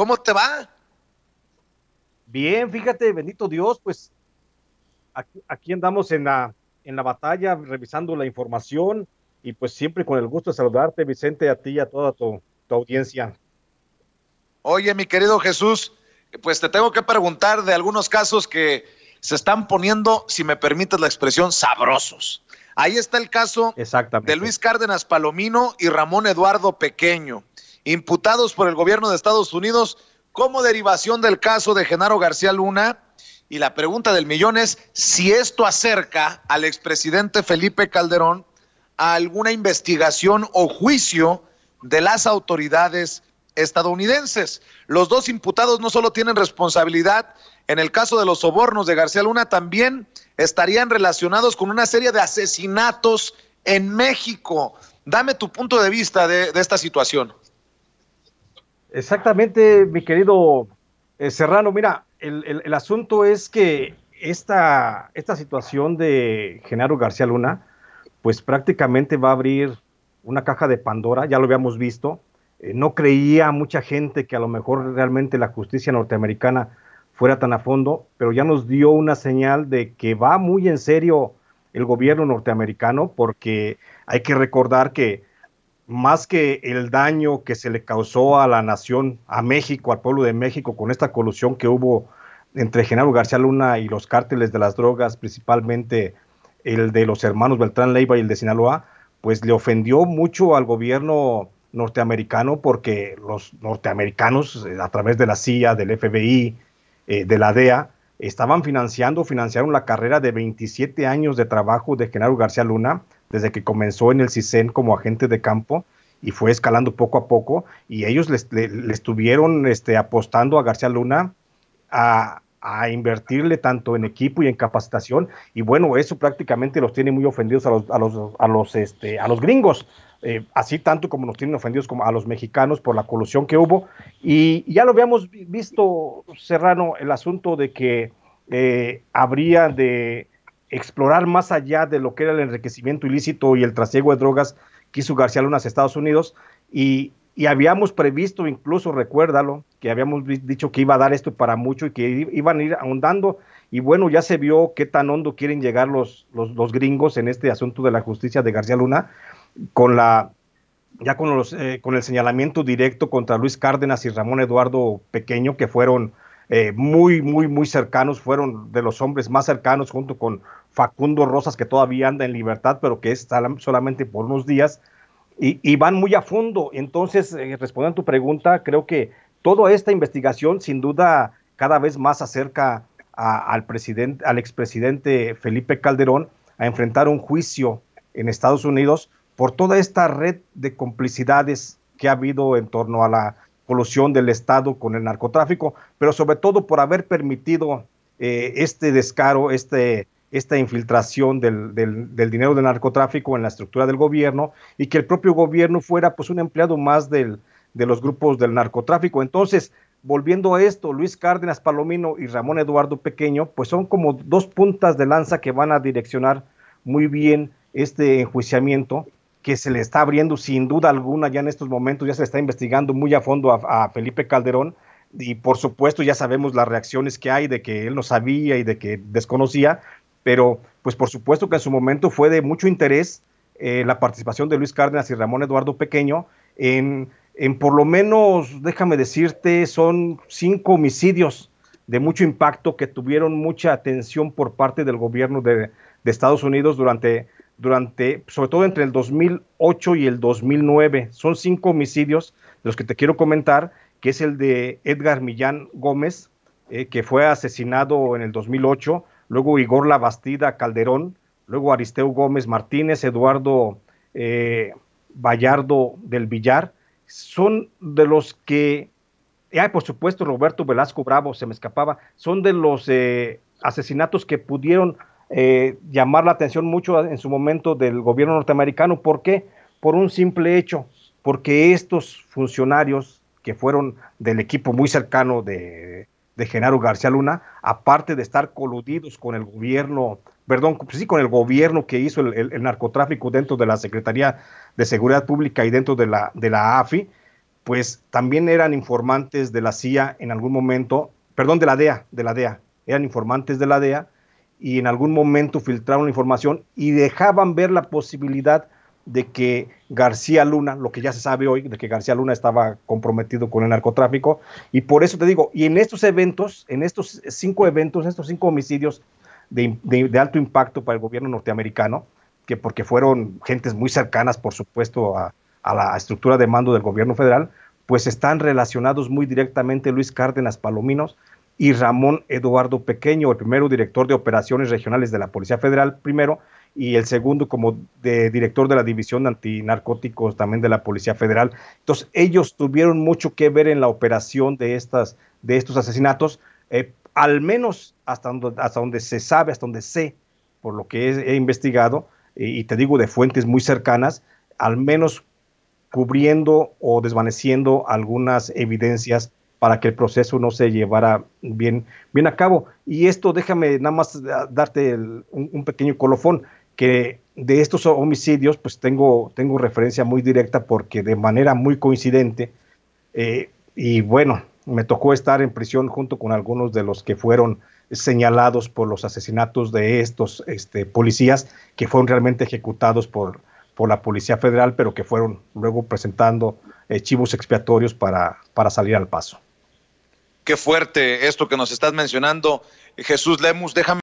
¿Cómo te va? Bien, fíjate, bendito Dios, pues aquí, andamos en la, en la batalla, revisando la información y pues siempre con el gusto de saludarte, Vicente, a ti y a toda tu, tu audiencia. Oye, mi querido Jesús, pues te tengo que preguntar de algunos casos que se están poniendo, si me permites la expresión, sabrosos. Ahí está el caso de Luis Cárdenas Palomino y Ramón Eduardo Pequeño imputados por el gobierno de Estados Unidos como derivación del caso de Genaro García Luna. Y la pregunta del millón es si esto acerca al expresidente Felipe Calderón a alguna investigación o juicio de las autoridades estadounidenses. Los dos imputados no solo tienen responsabilidad en el caso de los sobornos de García Luna, también estarían relacionados con una serie de asesinatos en México. Dame tu punto de vista de, de esta situación. Exactamente, mi querido eh, Serrano. Mira, el, asunto es que esta, esta situación de Genaro García Luna, pues prácticamente va a abrir una caja de Pandora, ya lo habíamos visto. Eh, no creía mucha gente que a lo mejor realmente la justicia norteamericana fuera tan a fondo, pero ya nos dio una señal de que va muy en serio el gobierno norteamericano, porque hay que recordar que más que el daño que se le causó a la nación, a México, al pueblo de México, con esta colusión que hubo entre Genaro García Luna y los cárteles de las drogas, principalmente el de los hermanos Beltrán Leiva y el de Sinaloa, pues le ofendió mucho al gobierno norteamericano porque los norteamericanos, eh, a través de la CIA, del FBI, eh, de la DEA, estaban financiando, financiaron la carrera de 27 años de trabajo de Genaro García Luna, desde que comenzó en el CISEN como agente de campo y fue escalando poco a poco y ellos le, estuvieron este, apostando a García Luna a, invertirle tanto en equipo y en capacitación y bueno, eso prácticamente los tiene muy ofendidos a los, a los, a los, este, a los gringos. Eh, así tanto como nos tienen ofendidos como a los mexicanos por la colusión que hubo. Y, ya lo habíamos visto, Serrano, el asunto de que eh, habría de explorar más allá de lo que era el enriquecimiento ilícito y el trasiego de drogas que hizo García Luna a Estados Unidos y, habíamos previsto, incluso recuérdalo, que habíamos dicho que iba a dar esto para mucho y que iban a ir ahondando. Y bueno, ya se vio qué tan hondo quieren llegar los, los, gringos en este asunto de la justicia de García Luna, con la ya con, los, eh, con el señalamiento directo contra Luis Cárdenas y Ramón Eduardo Pequeño, que fueron eh, muy, muy, muy cercanos, fueron de los hombres más cercanos junto con Facundo Rosas, que todavía anda en libertad, pero que está solamente por unos días, y, van muy a fondo. Entonces, eh, respondiendo a tu pregunta, creo que toda esta investigación sin duda cada vez más acerca al, presidente, al expresidente Felipe Calderón a enfrentar un juicio en Estados Unidos por toda esta red de complicidades que ha habido en torno a la colusión del Estado con el narcotráfico, pero sobre todo por haber permitido eh, este descaro, este, esta infiltración del, del, dinero del narcotráfico en la estructura del gobierno y que el propio gobierno fuera pues un empleado más del, de los grupos del narcotráfico. Entonces, volviendo a esto, Luis Cárdenas Palomino y Ramón Eduardo Pequeño, pues son como dos puntas de lanza que van a direccionar muy bien este enjuiciamiento que se le está abriendo sin duda alguna ya en estos momentos, ya se está investigando muy a fondo a, Felipe Calderón y por supuesto ya sabemos las reacciones que hay de que él no sabía y de que desconocía, pero pues por supuesto que en su momento fue de mucho interés eh, la participación de Luis Cárdenas y Ramón Eduardo Pequeño en, en por lo menos, déjame decirte, son cinco homicidios de mucho impacto que tuvieron mucha atención por parte del gobierno de, de Estados Unidos durante durante, sobre todo entre el 2008 y el 2009. Son cinco homicidios, de los que te quiero comentar, que es el de Edgar Millán Gómez, eh, que fue asesinado en el 2008, luego Igor Labastida Calderón, luego Aristeu Gómez Martínez, Eduardo eh, Vallardo del Villar. Son de los que, por supuesto, Roberto Velasco Bravo, se me escapaba, son de los eh, asesinatos que pudieron eh, llamar la atención mucho en su momento del gobierno norteamericano. ¿Por qué? Por un simple hecho, porque estos funcionarios que fueron del equipo muy cercano de, Genaro García Luna, aparte de estar coludidos con el gobierno, perdón, pues sí, con el gobierno que hizo el, el narcotráfico dentro de la Secretaría de Seguridad Pública y dentro de la, de la AFI, pues también eran informantes de la CIA en algún momento, perdón, de la DEA, de la DEA, eran informantes de la DEA y en algún momento filtraron información y dejaban ver la posibilidad de que García Luna, lo que ya se sabe hoy, de que García Luna estaba comprometido con el narcotráfico. Y por eso te digo, y en estos eventos, en estos cinco eventos, estos cinco homicidios de, alto impacto para el gobierno norteamericano, que porque fueron gentes muy cercanas, por supuesto, a, a la estructura de mando del gobierno federal, pues están relacionados muy directamente Luis Cárdenas Palominos y Ramón Eduardo Pequeño, el primero director de operaciones regionales de la Policía Federal, primero, y el segundo como de director de la División de Antinarcóticos también de la Policía Federal. Entonces, ellos tuvieron mucho que ver en la operación de, estas, de estos asesinatos, eh, al menos hasta donde, hasta donde se sabe, hasta donde sé, por lo que he, investigado, y te digo de fuentes muy cercanas, al menos cubriendo o desvaneciendo algunas evidencias para que el proceso no se llevara bien, bien a cabo. Y esto déjame nada más darte un, pequeño colofón, que de estos homicidios pues tengo, tengo referencia muy directa porque de manera muy coincidente, eh, y bueno, me tocó estar en prisión junto con algunos de los que fueron señalados por los asesinatos de estos este, policías que fueron realmente ejecutados por, por la Policía Federal, pero que fueron luego presentando eh, chivos expiatorios para, para salir al paso. Qué fuerte esto que nos estás mencionando, Jesús Lemus. Déjame